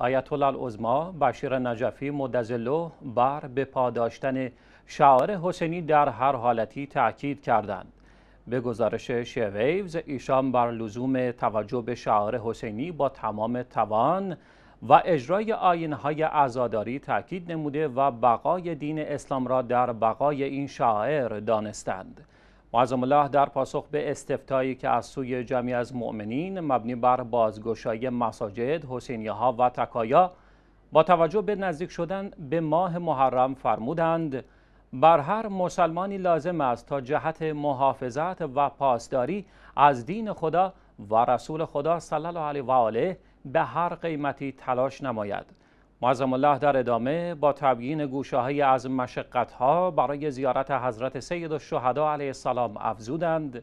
آیت الله العظما بشیر نجفی مدزلو بر به پاداشتن شعار حسینی در هر حالتی تاکید کردند به گزارش شیویوز ایشان بر لزوم توجه به شعار حسینی با تمام توان و اجرای آینهای عزاداری تاکید نموده و بقای دین اسلام را در بقای این شاعر دانستند معظم الله در پاسخ به استفتایی که از سوی جمعی از مؤمنین مبنی بر بازگشایی مساجد، حسینیه ها و تکایا با توجه به نزدیک شدن به ماه محرم فرمودند بر هر مسلمانی لازم است تا جهت محافظت و پاسداری از دین خدا و رسول خدا صلی الله علیه و آله به هر قیمتی تلاش نماید. معظم الله در ادامه با تبیین گوشه های از مشقت ها برای زیارت حضرت سید الشهدا علیه السلام افزودند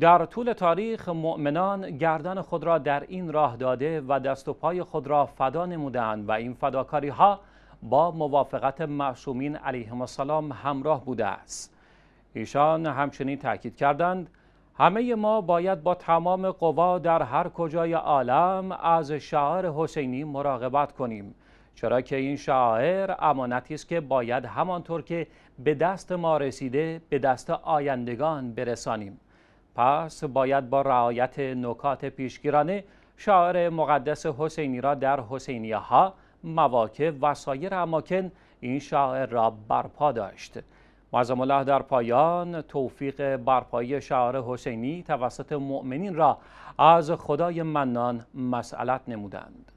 در طول تاریخ مؤمنان گردن خود را در این راه داده و دست و پای خود را فدا نمودند و این فداکاری ها با موافقت معصومین علیهم السلام همراه بوده است ایشان همچنین تاکید کردند همه ما باید با تمام قوا در هر کجای عالم از شاعر حسینی مراقبت کنیم چرا که این شاعر امانتی است که باید همانطور که به دست ما رسیده به دست آیندگان برسانیم پس باید با رعایت نکات پیشگیرانه شاعر مقدس حسینی را در حسینیه ها مواقع و سایر اماکن این شاعر را برپا داشت معظم الله در پایان توفیق برپایی شعار حسینی توسط مؤمنین را از خدای منان مسئلت نمودند